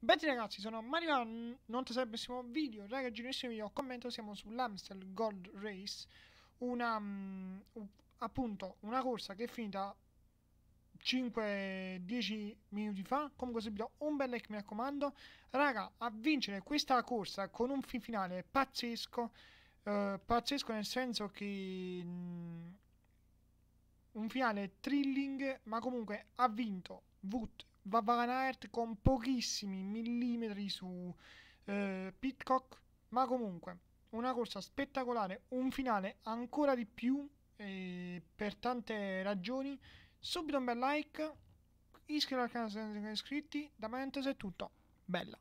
Bene ragazzi, sono Mario, non ti serve il prossimo video, ragazzi, genissimo video, commento, siamo sull'Amstel Gold Race, una, um, appunto, una corsa che è finita 5-10 minuti fa, comunque subito un bel like mi raccomando, raga, a vincere questa corsa con un fin finale pazzesco, eh, pazzesco nel senso che... Mh, mm, un finale thrilling, ma comunque ha vinto Wood Van Aert con pochissimi millimetri su eh, Pitcock, ma comunque una corsa spettacolare, un finale ancora di più eh, per tante ragioni. Subito un bel like, iscrivetevi al canale se non siete iscritti, da Mentos è tutto, bella!